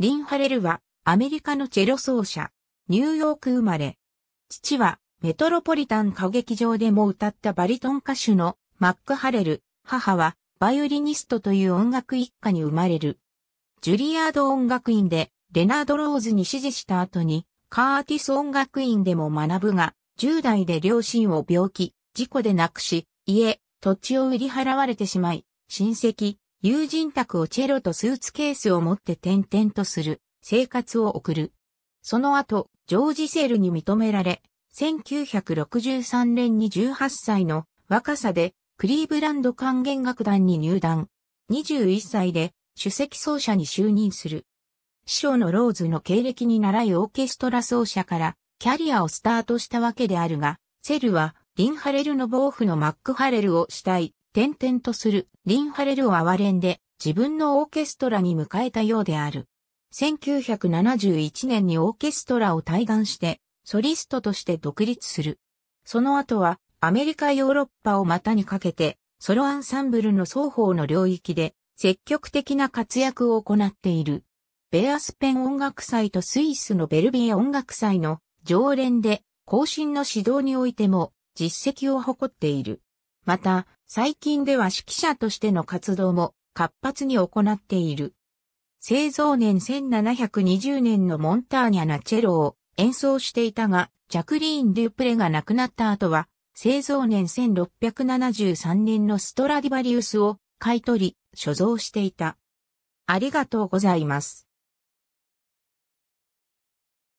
リン・ハレルは、アメリカのチェロ奏者、ニューヨーク生まれ。父は、メトロポリタン歌劇場でも歌ったバリトン歌手のマック・ハレル、母は、バイオリニストという音楽一家に生まれる。ジュリアード音楽院で、レナード・ローズに指示した後に、カーティス音楽院でも学ぶが、10代で両親を病気、事故で亡くし、家、土地を売り払われてしまい、親戚、友人宅をチェロとスーツケースを持って転々とする生活を送る。その後、ジョージ・セールに認められ、1963年に18歳の若さでクリーブランド管弦楽団に入団。21歳で首席奏者に就任する。師匠のローズの経歴に習いオーケストラ奏者からキャリアをスタートしたわけであるが、セルはリン・ハレルのボーフのマック・ハレルをしたい転々とするリンハレルを哀れんで自分のオーケストラに迎えたようである。1971年にオーケストラを退岸してソリストとして独立する。その後はアメリカヨーロッパを股にかけてソロアンサンブルの双方の領域で積極的な活躍を行っている。ベアスペン音楽祭とスイスのベルビー音楽祭の常連で後進の指導においても実績を誇っている。また、最近では指揮者としての活動も活発に行っている。製造年1720年のモンターニャナチェロを演奏していたが、ジャクリーン・デュプレが亡くなった後は、製造年1673年のストラディバリウスを買い取り、所蔵していた。ありがとうございます。